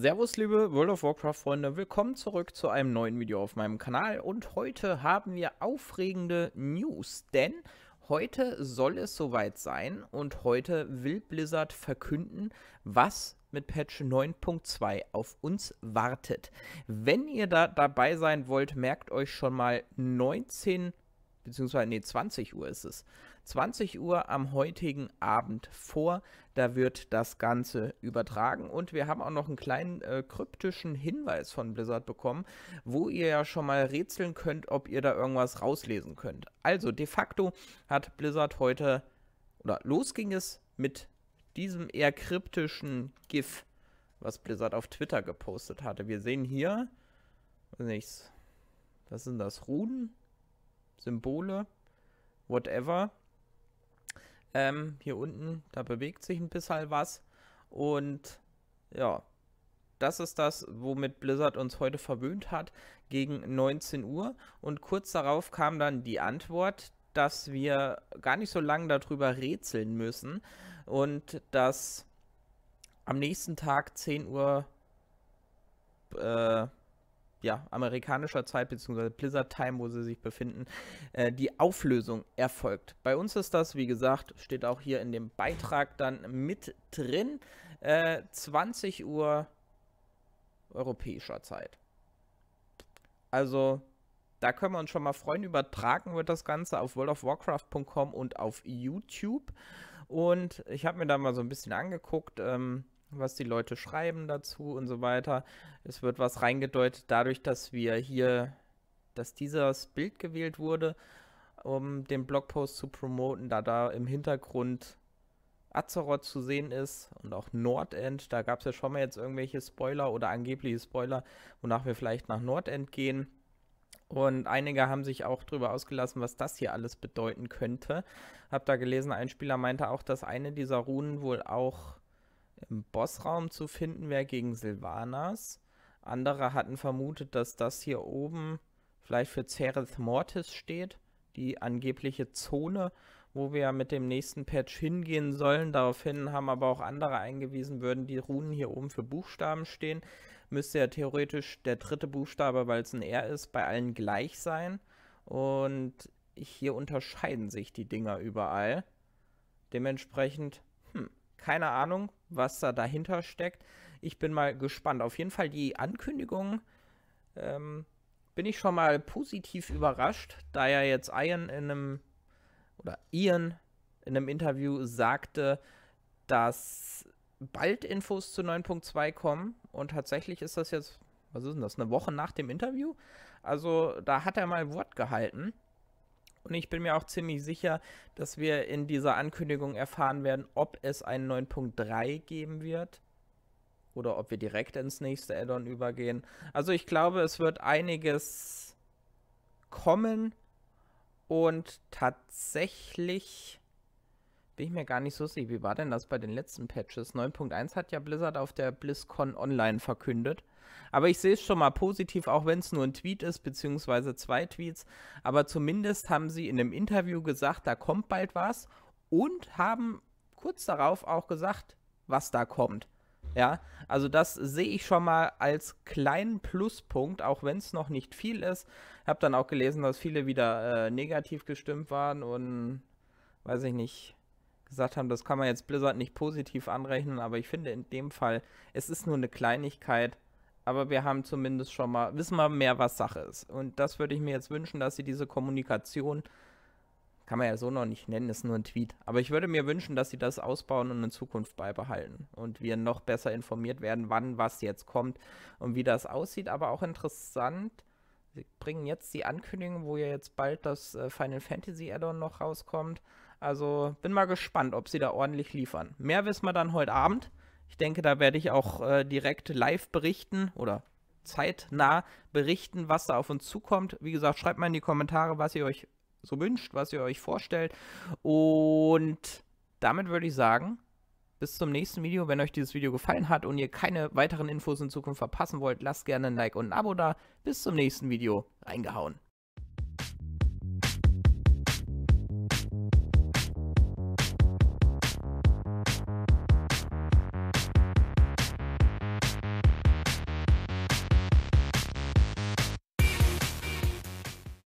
Servus liebe World of Warcraft Freunde, willkommen zurück zu einem neuen Video auf meinem Kanal und heute haben wir aufregende News, denn heute soll es soweit sein und heute will Blizzard verkünden, was mit Patch 9.2 auf uns wartet. Wenn ihr da dabei sein wollt, merkt euch schon mal 19 beziehungsweise nee, 20 Uhr ist es. 20 Uhr am heutigen Abend vor. Da wird das Ganze übertragen. Und wir haben auch noch einen kleinen äh, kryptischen Hinweis von Blizzard bekommen, wo ihr ja schon mal rätseln könnt, ob ihr da irgendwas rauslesen könnt. Also de facto hat Blizzard heute, oder los ging es mit diesem eher kryptischen GIF, was Blizzard auf Twitter gepostet hatte. Wir sehen hier, was sind das, Ruden? Symbole, whatever. Ähm, hier unten, da bewegt sich ein bisschen was. Und ja, das ist das, womit Blizzard uns heute verwöhnt hat, gegen 19 Uhr. Und kurz darauf kam dann die Antwort, dass wir gar nicht so lange darüber rätseln müssen und dass am nächsten Tag 10 Uhr äh, ja, amerikanischer Zeit bzw. Blizzard Time, wo sie sich befinden, äh, die Auflösung erfolgt. Bei uns ist das, wie gesagt, steht auch hier in dem Beitrag dann mit drin, äh, 20 Uhr europäischer Zeit. Also da können wir uns schon mal freuen. Übertragen wird das Ganze auf worldofwarcraft.com und auf YouTube. Und ich habe mir da mal so ein bisschen angeguckt. Ähm, was die Leute schreiben dazu und so weiter. Es wird was reingedeutet dadurch, dass wir hier, dass dieses Bild gewählt wurde, um den Blogpost zu promoten, da da im Hintergrund Azeroth zu sehen ist und auch Nordend. Da gab es ja schon mal jetzt irgendwelche Spoiler oder angebliche Spoiler, wonach wir vielleicht nach Nordend gehen. Und einige haben sich auch darüber ausgelassen, was das hier alles bedeuten könnte. Hab da gelesen, ein Spieler meinte auch, dass eine dieser Runen wohl auch im Bossraum zu finden wäre gegen Silvanas. Andere hatten vermutet, dass das hier oben vielleicht für Cereth Mortis steht, die angebliche Zone, wo wir mit dem nächsten Patch hingehen sollen. Daraufhin haben aber auch andere eingewiesen, würden die Runen hier oben für Buchstaben stehen, müsste ja theoretisch der dritte Buchstabe, weil es ein R ist, bei allen gleich sein. Und hier unterscheiden sich die Dinger überall. Dementsprechend, hm, keine Ahnung, was da dahinter steckt. Ich bin mal gespannt. Auf jeden Fall die Ankündigung ähm, bin ich schon mal positiv überrascht, da ja jetzt Ian in einem oder Ian in einem Interview sagte, dass bald Infos zu 9.2 kommen und tatsächlich ist das jetzt, was ist denn das, eine Woche nach dem Interview? Also da hat er mal Wort gehalten und ich bin mir auch ziemlich sicher, dass wir in dieser Ankündigung erfahren werden, ob es einen 9.3 geben wird oder ob wir direkt ins nächste Addon übergehen. Also ich glaube, es wird einiges kommen und tatsächlich bin ich mir gar nicht so sicher. Wie war denn das bei den letzten Patches? 9.1 hat ja Blizzard auf der BlizzCon online verkündet. Aber ich sehe es schon mal positiv, auch wenn es nur ein Tweet ist, beziehungsweise zwei Tweets. Aber zumindest haben sie in einem Interview gesagt, da kommt bald was. Und haben kurz darauf auch gesagt, was da kommt. Ja, also das sehe ich schon mal als kleinen Pluspunkt, auch wenn es noch nicht viel ist. Ich Habe dann auch gelesen, dass viele wieder äh, negativ gestimmt waren und weiß ich nicht, gesagt haben, das kann man jetzt Blizzard nicht positiv anrechnen, aber ich finde in dem Fall, es ist nur eine Kleinigkeit, aber wir haben zumindest schon mal, wissen wir mehr, was Sache ist. Und das würde ich mir jetzt wünschen, dass sie diese Kommunikation, kann man ja so noch nicht nennen, ist nur ein Tweet, aber ich würde mir wünschen, dass sie das ausbauen und in Zukunft beibehalten und wir noch besser informiert werden, wann was jetzt kommt und wie das aussieht, aber auch interessant, Sie bringen jetzt die Ankündigung, wo ja jetzt bald das äh, Final Fantasy Addon noch rauskommt. Also bin mal gespannt, ob sie da ordentlich liefern. Mehr wissen wir dann heute Abend. Ich denke, da werde ich auch äh, direkt live berichten oder zeitnah berichten, was da auf uns zukommt. Wie gesagt, schreibt mal in die Kommentare, was ihr euch so wünscht, was ihr euch vorstellt. Und damit würde ich sagen, bis zum nächsten Video. Wenn euch dieses Video gefallen hat und ihr keine weiteren Infos in Zukunft verpassen wollt, lasst gerne ein Like und ein Abo da. Bis zum nächsten Video. Reingehauen.